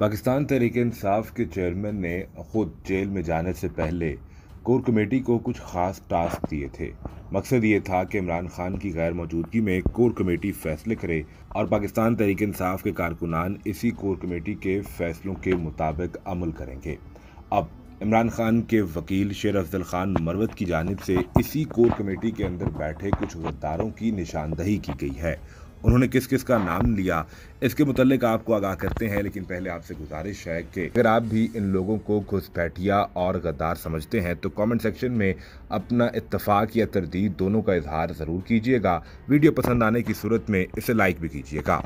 पाकिस्तान तहरीक इंसाफ के चेयरमैन ने खुद जेल में जाने से पहले कोर कमेटी को कुछ खास टास्क दिए थे मकसद ये था कि इमरान खान की गैर मौजूदगी में कोर कमेटी फैसले करे और पाकिस्तान तहरीक इंसाफ के कारकुनान इसी कोर कमेटी के फैसलों के मुताबिक अमल करेंगे अब इमरान खान के वकील शेर अफजल खान मरवत की जानब से इसी कोर कमेटी के अंदर बैठे कुछ गद्दारों की निशानदही की गई है उन्होंने किस किस का नाम लिया इसके मुतालिक आपको आगाह करते हैं लेकिन पहले आपसे गुजारिश है कि अगर आप भी इन लोगों को घुसपैठिया और गद्दार समझते हैं तो कमेंट सेक्शन में अपना इतफ़ाक या तरदीद दोनों का इजहार ज़रूर कीजिएगा वीडियो पसंद आने की सूरत में इसे लाइक भी कीजिएगा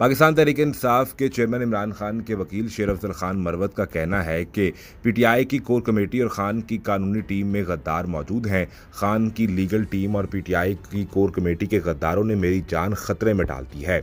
पाकिस्तान तहरीक इंसाफ के चेयरमैन इमरान खान के वकील शेर अफजल खान मरवत का कहना है कि पीटीआई की कोर कमेटी और खान की कानूनी टीम में गद्दार मौजूद हैं खान की लीगल टीम और पीटीआई की कोर कमेटी के गद्दारों ने मेरी जान खतरे में डालती है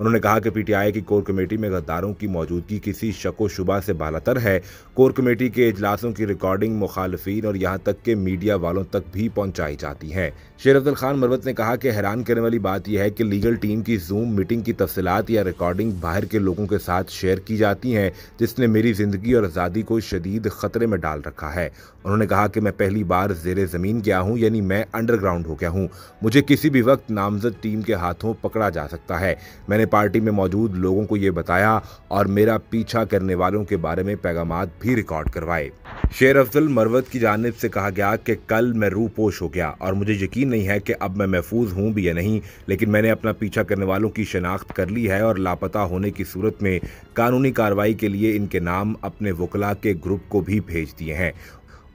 उन्होंने कहा कि पीटीआई की कोर कमेटी में गद्दारों की मौजूदगी किसी शको शुबा से बालातर है कोर कमेटी के इजलासों की रिकॉर्डिंग मुखालफी और यहाँ तक के मीडिया वालों तक भी पहुँचाई जाती है शेर अब्दुल खान मरवत ने कहा कि हैरान करने वाली बात यह है कि लीगल टीम की जूम मीटिंग की तफसलत या रिकॉर्डिंग बाहर के लोगों के साथ शेयर की जाती हैं जिसने मेरी जिंदगी और आज़ादी को शदीद खतरे में डाल रखा है उन्होंने कहा कि मैं पहली बार जेर ज़मीन गया हूँ यानी मैं अंडरग्राउंड हो गया हूँ मुझे किसी भी वक्त नामजद टीम के हाथों पकड़ा जा सकता है मैंने मैंने पार्टी में मौजूद लोगों को ये बताया और मेरा पीछा करने वालों के बारे में पैगाम भी रिकॉर्ड करवाए शेर अफजल मरवत की जानब से कहा गया कि कल मैं रूपोश हो गया और मुझे यकीन नहीं है कि अब मैं महफूज हूँ भी या नहीं लेकिन मैंने अपना पीछा करने वालों की शनाख्त कर ली है और लापता होने की सूरत में कानूनी कार्रवाई के लिए इनके नाम अपने वकला के ग्रुप को भी भेज दिए हैं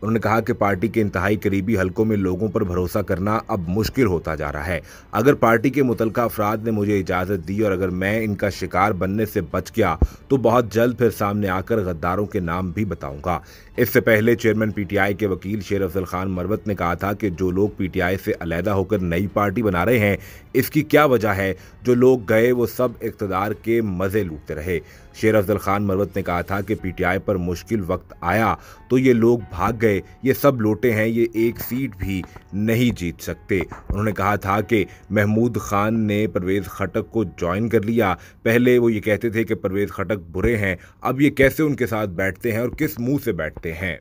उन्होंने कहा कि पार्टी के इंतहाई करीबी हलकों में लोगों पर भरोसा करना अब मुश्किल होता जा रहा है अगर पार्टी के मुतलका अफराद ने मुझे इजाज़त दी और अगर मैं इनका शिकार बनने से बच गया तो बहुत जल्द फिर सामने आकर गद्दारों के नाम भी बताऊंगा इससे पहले चेयरमैन पीटीआई के वकील शेर अफजल खान मरवत ने कहा था कि जो लोग पी से अलहदा होकर नई पार्टी बना रहे हैं इसकी क्या वजह है जो लोग गए वो सब इकतदार के मज़े लूटते रहे शेर अफजल खान मरवत ने कहा था कि पीटीआई पर मुश्किल वक्त आया तो ये लोग भाग गए गए ये सब लोटे हैं ये एक सीट भी नहीं जीत सकते उन्होंने कहा था कि महमूद खान ने परवेज़ खटक को ज्वाइन कर लिया पहले वो ये कहते थे कि परवेज़ खटक बुरे हैं अब ये कैसे उनके साथ बैठते हैं और किस मुंह से बैठते हैं